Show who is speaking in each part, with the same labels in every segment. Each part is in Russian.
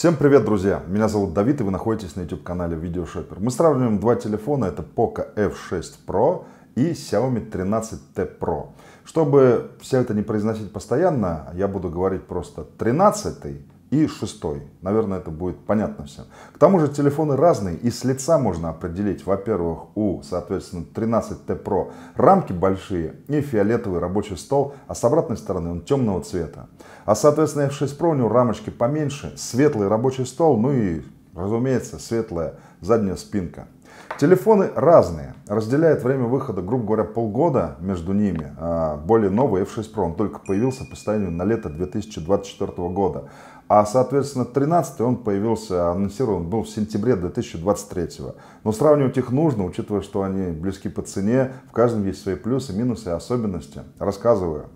Speaker 1: Всем привет, друзья! Меня зовут Давид, и вы находитесь на YouTube-канале Video Shopper. Мы сравниваем два телефона, это Poco F6 Pro и Xiaomi 13T Pro. Чтобы все это не произносить постоянно, я буду говорить просто 13 и шестой. Наверное, это будет понятно всем. К тому же телефоны разные, и с лица можно определить, во-первых, у, соответственно, 13T Pro рамки большие и фиолетовый рабочий стол, а с обратной стороны он темного цвета. А, соответственно, F6 Pro у него рамочки поменьше, светлый рабочий стол, ну и, разумеется, светлая задняя спинка. Телефоны разные, разделяет время выхода, грубо говоря, полгода между ними. А, более новый F6 Pro, он только появился по состоянию на лето 2024 года. А, соответственно, 13 он появился, анонсирован был в сентябре 2023 -го. Но сравнивать их нужно, учитывая, что они близки по цене, в каждом есть свои плюсы, минусы и особенности. Рассказываю.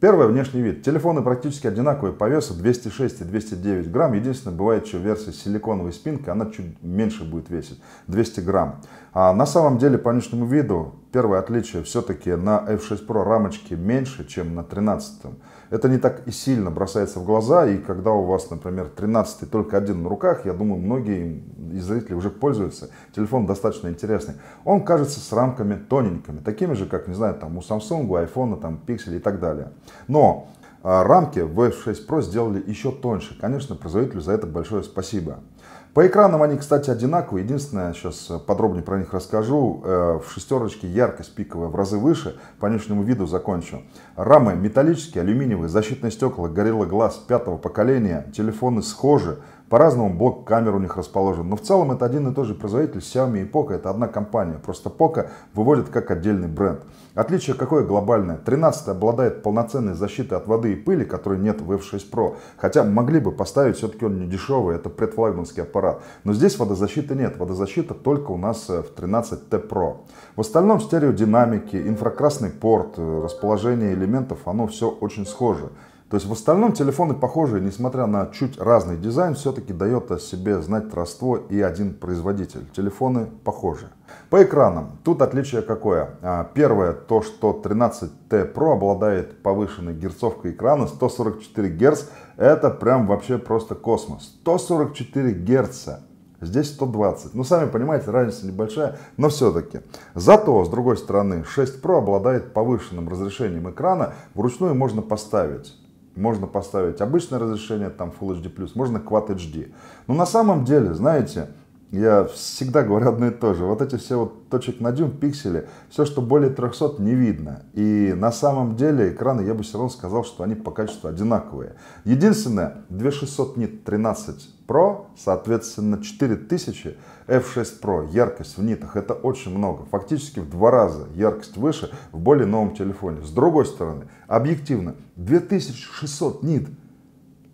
Speaker 1: Первое, внешний вид. Телефоны практически одинаковые по весу 206 и 209 грамм. Единственное, бывает, что версия с силиконовой спинкой, она чуть меньше будет весить, 200 грамм. А на самом деле, по внешнему виду, первое отличие все-таки на F6 Pro рамочки меньше, чем на 13. Это не так и сильно бросается в глаза, и когда у вас, например, 13 только один на руках, я думаю, многие и зрители уже пользуются. Телефон достаточно интересный. Он кажется с рамками тоненькими, такими же, как, не знаю, там у Samsung, у iPhone, там Pixel и так далее. Но а, рамки в F6 Pro сделали еще тоньше. Конечно, производителю за это большое спасибо. По экранам они, кстати, одинаковые. Единственное, сейчас подробнее про них расскажу. Э, в шестерочке яркость пиковая в разы выше. По внешнему виду закончу. Рамы металлические, алюминиевые, защитные стекла, Gorilla Glass пятого поколения. Телефоны схожи. По-разному блок камер у них расположен. Но в целом это один и тот же производитель Xiaomi и Poco. Это одна компания. Просто Poco выводит как отдельный бренд. Отличие какое глобальное? 13 обладает полноценной защитой от воды и пыли, которой нет в F6 Pro. Хотя могли бы поставить, все-таки он не дешевый, это предфлагманский аппарат. Но здесь водозащиты нет. Водозащита только у нас э, в 13T Pro. В остальном стереодинамики, инфракрасный порт, э, расположение элементов, оно все очень схоже. То есть в остальном телефоны похожие, несмотря на чуть разный дизайн, все-таки дает о себе знать родство и один производитель. Телефоны похожи. По экранам. Тут отличие какое? А, первое, то что 13T Pro обладает повышенной герцовкой экрана 144 Гц. Это прям вообще просто космос. 144 Герца. Здесь 120. Ну, сами понимаете, разница небольшая, но все-таки. Зато, с другой стороны, 6 Pro обладает повышенным разрешением экрана. Вручную можно поставить можно поставить обычное разрешение, там Full HD+, можно Quad HD. Но на самом деле, знаете, я всегда говорю одно и то же. Вот эти все вот точек на дюйм, пиксели, все, что более 300, не видно. И на самом деле экраны, я бы все равно сказал, что они по качеству одинаковые. Единственное, 2600 нит 13 Pro, соответственно 4000 F6 Pro. Яркость в нитах это очень много. Фактически в два раза яркость выше в более новом телефоне. С другой стороны, объективно 2600 нит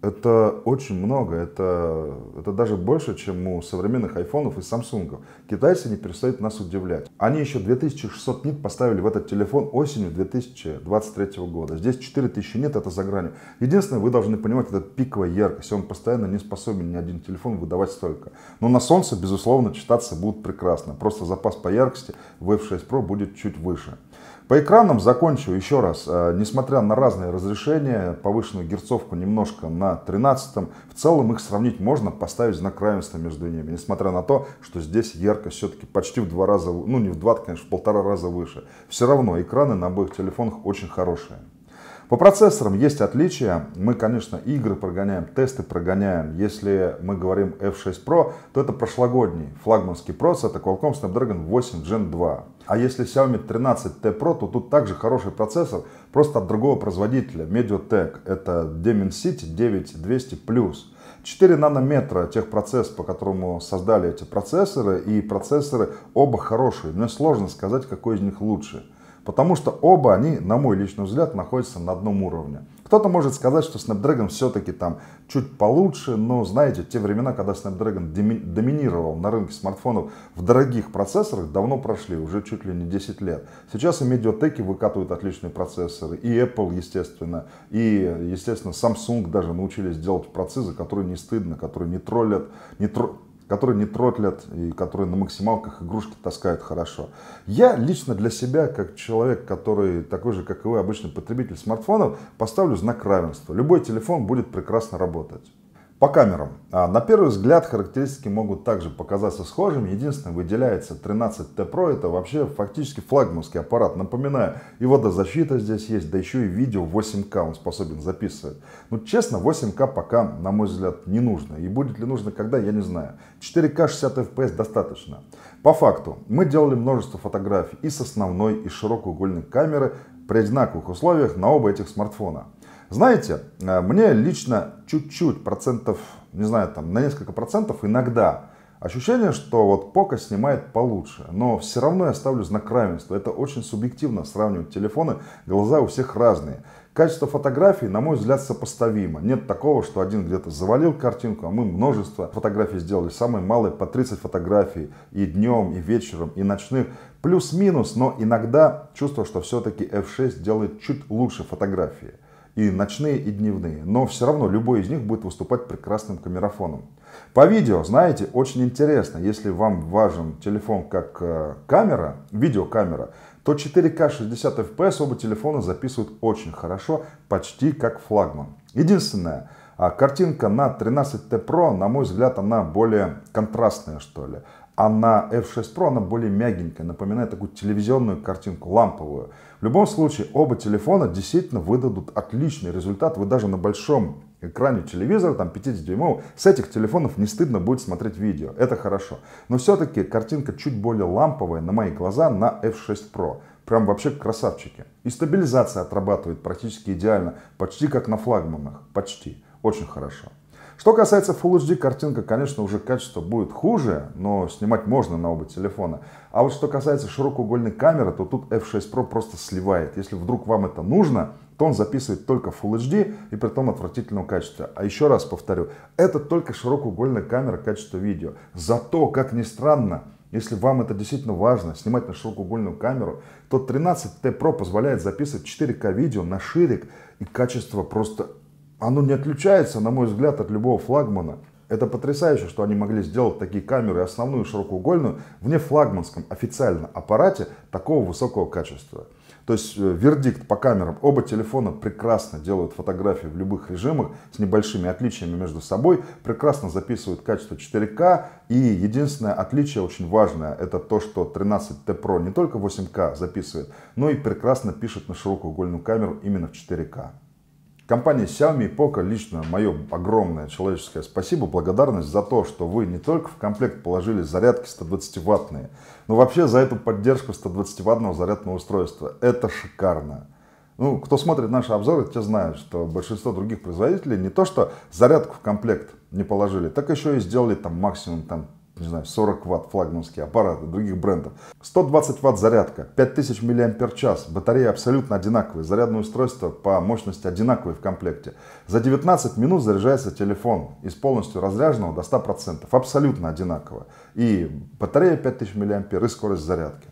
Speaker 1: это очень много, это, это даже больше, чем у современных айфонов и самсунгов. Китайцы не перестают нас удивлять. Они еще 2600 нит поставили в этот телефон осенью 2023 года. Здесь 4000 нит, это за гранью. Единственное, вы должны понимать, это пиковая яркость. Он постоянно не способен ни один телефон выдавать столько. Но на солнце, безусловно, читаться будут прекрасно. Просто запас по яркости в F6 Pro будет чуть выше. По экранам закончу еще раз. Э, несмотря на разные разрешения, повышенную герцовку немножко на 13 в целом их сравнить можно, поставить знак равенства между ними. Несмотря на то, что здесь яркость все-таки почти в два раза, ну не в два, а, конечно, в полтора раза выше. Все равно экраны на обоих телефонах очень хорошие. По процессорам есть отличия. Мы, конечно, игры прогоняем, тесты прогоняем. Если мы говорим F6 Pro, то это прошлогодний флагманский процессор, это Qualcomm Snapdragon 8 Gen 2. А если Xiaomi 13T Pro, то тут также хороший процессор, просто от другого производителя, MediaTek. Это Dimensity 9200+. 4 нанометра техпроцесс, по которому создали эти процессоры, и процессоры оба хорошие. Мне сложно сказать, какой из них лучше. Потому что оба они, на мой личный взгляд, находятся на одном уровне. Кто-то может сказать, что Snapdragon все-таки там чуть получше, но знаете, те времена, когда Snapdragon доминировал на рынке смартфонов в дорогих процессорах, давно прошли, уже чуть ли не 10 лет. Сейчас и медиатеки выкатывают отличные процессоры, и Apple, естественно, и, естественно, Samsung даже научились делать процессы, которые не стыдно, которые не троллят, не тро которые не тротлят и которые на максималках игрушки таскают хорошо. Я лично для себя, как человек, который такой же, как и вы, обычный потребитель смартфонов, поставлю знак равенства. Любой телефон будет прекрасно работать. По камерам. А на первый взгляд характеристики могут также показаться схожими. Единственное, выделяется 13T Pro. Это вообще фактически флагманский аппарат. Напоминаю, и водозащита здесь есть, да еще и видео 8К он способен записывать. Но ну, честно, 8К пока, на мой взгляд, не нужно. И будет ли нужно когда, я не знаю. 4К 60 FPS достаточно. По факту, мы делали множество фотографий и с основной, и широкоугольной камеры при одинаковых условиях на оба этих смартфона. Знаете, э, мне лично чуть-чуть процентов, не знаю, там на несколько процентов иногда ощущение, что вот Пока снимает получше. Но все равно я ставлю знак равенства. Это очень субъективно сравнивать телефоны. Глаза у всех разные. Качество фотографий, на мой взгляд, сопоставимо. Нет такого, что один где-то завалил картинку, а мы множество фотографий сделали. Самые малые по 30 фотографий и днем, и вечером, и ночных. Плюс-минус, но иногда чувство, что все-таки F6 делает чуть лучше фотографии и ночные, и дневные. Но все равно любой из них будет выступать прекрасным камерафоном. По видео, знаете, очень интересно, если вам важен телефон как э, камера, видеокамера, то 4К 60 FPS оба телефона записывают очень хорошо, почти как флагман. Единственное, а картинка на 13T Pro, на мой взгляд, она более контрастная, что ли. А на F6 Pro она более мягенькая, напоминает такую телевизионную картинку, ламповую. В любом случае, оба телефона действительно выдадут отличный результат. Вы даже на большом экране телевизора, там 50-дюймового, с этих телефонов не стыдно будет смотреть видео. Это хорошо. Но все-таки картинка чуть более ламповая на мои глаза на F6 Pro. Прям вообще красавчики. И стабилизация отрабатывает практически идеально. Почти как на флагманах. Почти очень хорошо. Что касается Full HD, картинка, конечно, уже качество будет хуже, но снимать можно на оба телефона. А вот что касается широкоугольной камеры, то тут F6 Pro просто сливает. Если вдруг вам это нужно, то он записывает только Full HD и при том отвратительного качества. А еще раз повторю, это только широкоугольная камера качества видео. Зато, как ни странно, если вам это действительно важно, снимать на широкоугольную камеру, то 13T Pro позволяет записывать 4К видео на ширик и качество просто оно не отличается, на мой взгляд, от любого флагмана. Это потрясающе, что они могли сделать такие камеры, основную широкоугольную, в нефлагманском официально аппарате такого высокого качества. То есть э, вердикт по камерам. Оба телефона прекрасно делают фотографии в любых режимах с небольшими отличиями между собой. Прекрасно записывают качество 4К. И единственное отличие очень важное, это то, что 13T Pro не только 8К записывает, но и прекрасно пишет на широкоугольную камеру именно в 4К. Компания Xiaomi и Poco лично мое огромное человеческое спасибо, благодарность за то, что вы не только в комплект положили зарядки 120-ваттные, но вообще за эту поддержку 120-ваттного зарядного устройства. Это шикарно. Ну, кто смотрит наши обзоры, те знают, что большинство других производителей не то что зарядку в комплект не положили, так еще и сделали там максимум там не знаю, 40 ватт флагманские аппараты других брендов. 120 ватт зарядка, 5000 мАч, батареи абсолютно одинаковые, зарядное устройство по мощности одинаковые в комплекте. За 19 минут заряжается телефон из полностью разряженного до 100%, абсолютно одинаково. И батарея 5000 мА и скорость зарядки.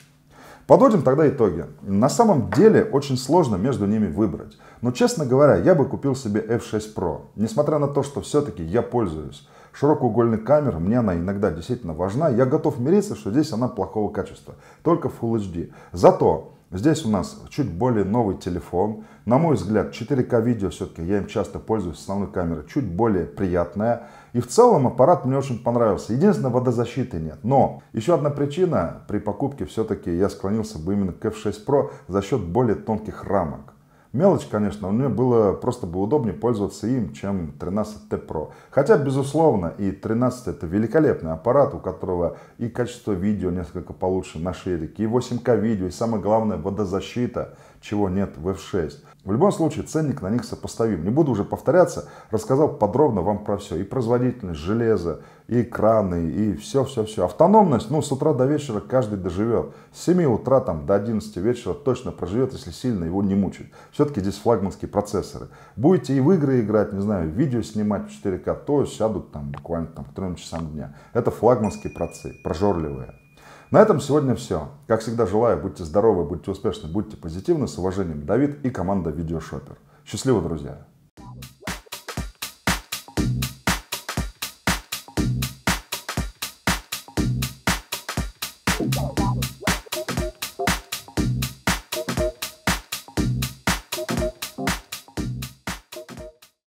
Speaker 1: Подводим тогда итоги. На самом деле очень сложно между ними выбрать. Но честно говоря, я бы купил себе F6 Pro, несмотря на то, что все-таки я пользуюсь широкоугольных камер, мне она иногда действительно важна. Я готов мириться, что здесь она плохого качества, только в Full HD. Зато Здесь у нас чуть более новый телефон. На мой взгляд, 4К видео, все-таки я им часто пользуюсь, основной камерой, чуть более приятная. И в целом аппарат мне очень понравился. Единственное, водозащиты нет. Но еще одна причина, при покупке все-таки я склонился бы именно к F6 Pro за счет более тонких рамок. Мелочь, конечно, но мне было просто бы удобнее пользоваться им, чем 13T Pro. Хотя, безусловно, и 13 это великолепный аппарат, у которого и качество видео несколько получше на шерике, и 8К видео, и самое главное водозащита, чего нет в F6. В любом случае, ценник на них сопоставим. Не буду уже повторяться, рассказал подробно вам про все. И производительность железа, и краны, и все-все-все. Автономность, ну, с утра до вечера каждый доживет. С 7 утра там, до 11 вечера точно проживет, если сильно его не мучить. Все-таки здесь флагманские процессоры. Будете и в игры играть, не знаю, видео снимать в 4К, то сядут там буквально там, к 3 часам дня. Это флагманские процессы, прожорливые. На этом сегодня все. Как всегда желаю, будьте здоровы, будьте успешны, будьте позитивны. С уважением, Давид и команда Видеошопер. Счастливо, друзья!